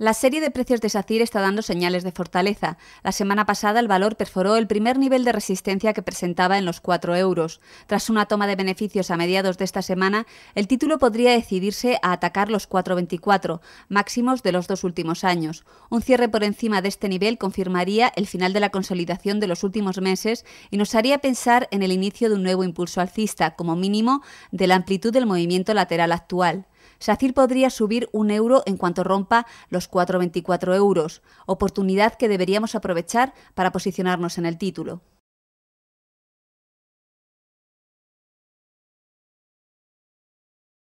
La serie de precios de SACIR está dando señales de fortaleza. La semana pasada el valor perforó el primer nivel de resistencia que presentaba en los 4 euros. Tras una toma de beneficios a mediados de esta semana, el título podría decidirse a atacar los 4,24, máximos de los dos últimos años. Un cierre por encima de este nivel confirmaría el final de la consolidación de los últimos meses y nos haría pensar en el inicio de un nuevo impulso alcista, como mínimo de la amplitud del movimiento lateral actual. SACIR podría subir un euro en cuanto rompa los 4,24 euros, oportunidad que deberíamos aprovechar para posicionarnos en el título.